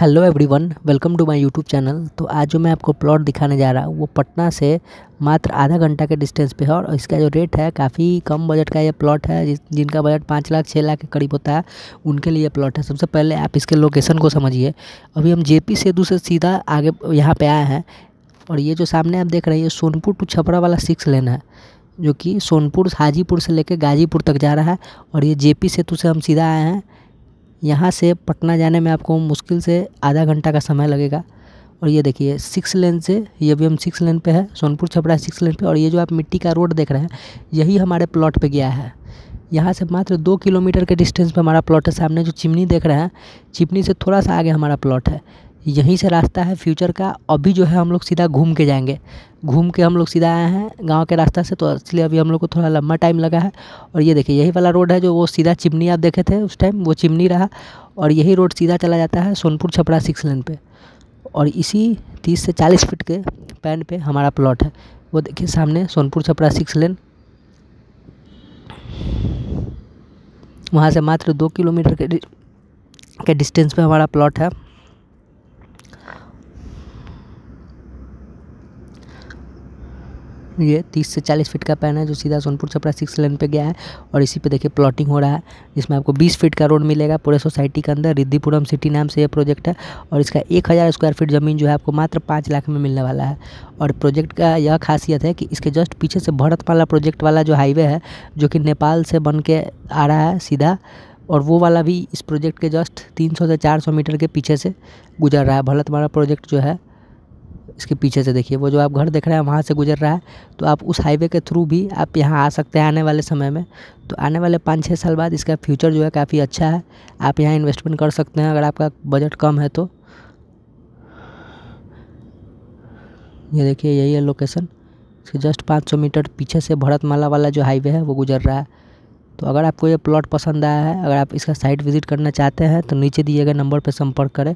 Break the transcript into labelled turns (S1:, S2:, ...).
S1: hello everyone welcome to my YouTube channel तो आज जो मैं आपको प्लॉट दिखाने जा रहा हूँ वो पटना से मात्र आधा घंटा के डिस्टेंस पे है और इसका जो रेट है काफ़ी कम बजट का ये प्लॉट है जिस जिनका बजट पाँच लाख छः लाख के करीब होता है उनके लिए प्लॉट है सबसे पहले आप इसके लोकेशन को समझिए अभी हम पी सेतु से सीधा आगे यहाँ पर आए हैं और ये जो सामने आप देख रहे हैं ये सोनपुर टू छपरा वाला सिक्स लेन है जो कि सोनपुर हाजीपुर से लेकर गाजीपुर तक जा रहा है और ये पी सेतु से हम सीधा आए हैं यहाँ से पटना जाने में आपको मुश्किल से आधा घंटा का समय लगेगा और ये देखिए सिक्स लेन से ये भी हम सिक्स लेन पे है सोनपुर छपरा सिक्स लेन पे और ये जो आप मिट्टी का रोड देख रहे हैं यही हमारे प्लॉट पे गया है यहाँ से मात्र दो किलोमीटर के डिस्टेंस पे हमारा प्लॉट है सामने जो चिमनी देख रहे हैं चिमनी से थोड़ा सा आगे हमारा प्लॉट है यहीं से रास्ता है फ्यूचर का अभी जो है हम लोग सीधा घूम के जाएंगे घूम के हम लोग सीधा आए हैं गांव के रास्ता से तो इसलिए अभी हम लोग को थोड़ा लंबा टाइम लगा है और ये देखिए यही वाला रोड है जो वो सीधा चिमनी आप देखे थे उस टाइम वो चिमनी रहा और यही रोड सीधा चला जाता है सोनपुर छपरा सिक्स लेन पर और इसी तीस से चालीस फिट के पैन पर हमारा प्लॉट है वो देखिए सामने सोनपुर छपरा सिक्स लेन वहाँ से मात्र दो किलोमीटर के के डिस्टेंस पे हमारा प्लॉट है ये तीस से चालीस फीट का पैन है जो सीधा सोनपुर छपरा सिक्स लेन पे गया है और इसी पे देखिए प्लॉटिंग हो रहा है जिसमें आपको बीस फीट का रोड मिलेगा पूरे सोसाइटी के अंदर रिद्धिपुरम सिटी नाम से ये प्रोजेक्ट है और इसका एक हज़ार स्क्वायर फीट ज़मीन जो है आपको मात्र पाँच लाख में मिलने वाला है और प्रोजेक्ट का यह खासियत है कि इसके जस्ट पीछे से भरतमाला प्रोजेक्ट वाला जो हाईवे है जो कि नेपाल से बन के आ रहा है सीधा और वो वाला भी इस प्रोजेक्ट के जस्ट सौ से सौ मीटर के पीछे से गुजर रहा है भरतमाला प्रोजेक्ट जो है इसके पीछे से देखिए वो जो आप घर देख रहे हैं वहाँ से गुजर रहा है तो आप उस हाईवे के थ्रू भी आप यहाँ आ सकते हैं आने वाले समय में तो आने वाले पाँच छः साल बाद इसका फ्यूचर जो है काफ़ी अच्छा है आप यहाँ इन्वेस्टमेंट कर सकते हैं अगर आपका बजट कम है तो ये देखिए यही है लोकेशन इसके जस्ट पाँच मीटर पीछे से भरतमाला वाला जो हाईवे है वो गुजर रहा है तो अगर आपको ये प्लॉट पसंद आया है अगर आप इसका साइट विज़िट करना चाहते हैं तो नीचे दिए गए नंबर पर संपर्क करें